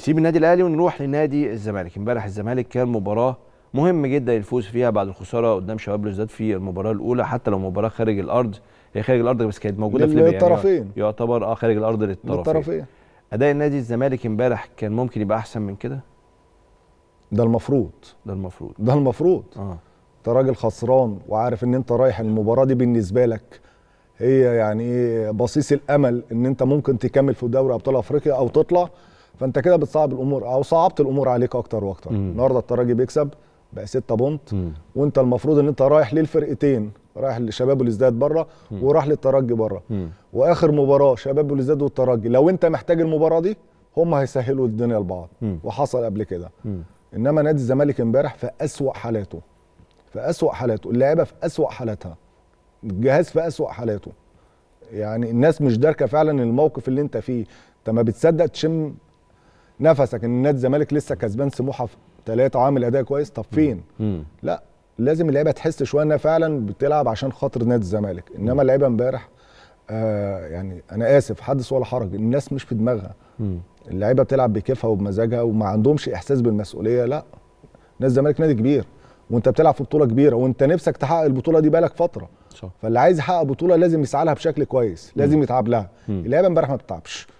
نسيب النادي الاهلي ونروح لنادي الزمالك امبارح الزمالك كان مباراه مهم جدا الفوز فيها بعد الخساره قدام شباب بلوزداد في المباراه الاولى حتى لو مباراه خارج الارض هي خارج الارض بس كانت موجوده في ليبيا الطرفين يعني يعتبر اه خارج الارض للطرفين اداء نادي الزمالك امبارح كان ممكن يبقى احسن من كده ده المفروض ده المفروض ده المفروض اه انت راجل خسران وعارف ان انت رايح المباراه دي بالنسبه لك هي يعني ايه بصيص الامل ان انت ممكن تكمل في دوري ابطال افريقيا او تطلع فانت كده بتصعب الامور او صعبت الامور عليك اكتر واكتر النهارده الترجي بيكسب بقى 6 بونت وانت المفروض ان انت رايح للفرقتين رايح لشباب والازداد بره وراح للترجي بره واخر مباراه شباب والازداد والترجي لو انت محتاج المباراه دي هم هيسهلوا الدنيا لبعض وحصل قبل كده انما نادي الزمالك امبارح في اسوا حالاته في اسوا حالاته اللعيبه في اسوا حالاتها الجهاز في اسوا حالاته يعني الناس مش داركه فعلا الموقف اللي انت فيه انت ما بتصدق تشم نفسك ان نادي الزمالك لسه كسبان سموحه في ثلاثه وعامل اداء كويس طب فين؟ لا لازم اللعيبه تحس شويه انها فعلا بتلعب عشان خاطر نادي الزمالك انما اللعيبه امبارح آه يعني انا اسف حدث ولا حرج الناس مش في دماغها اللعيبه بتلعب بكيفها وبمزاجها وما عندهمش احساس بالمسؤوليه لا نادي الزمالك نادي كبير وانت بتلعب في بطوله كبيره وانت نفسك تحقق البطوله دي بقالك فتره صح. فاللي عايز يحقق بطوله لازم يسعى لها بشكل كويس لازم يتعب لها اللعيبه امبارح ما بتتعبش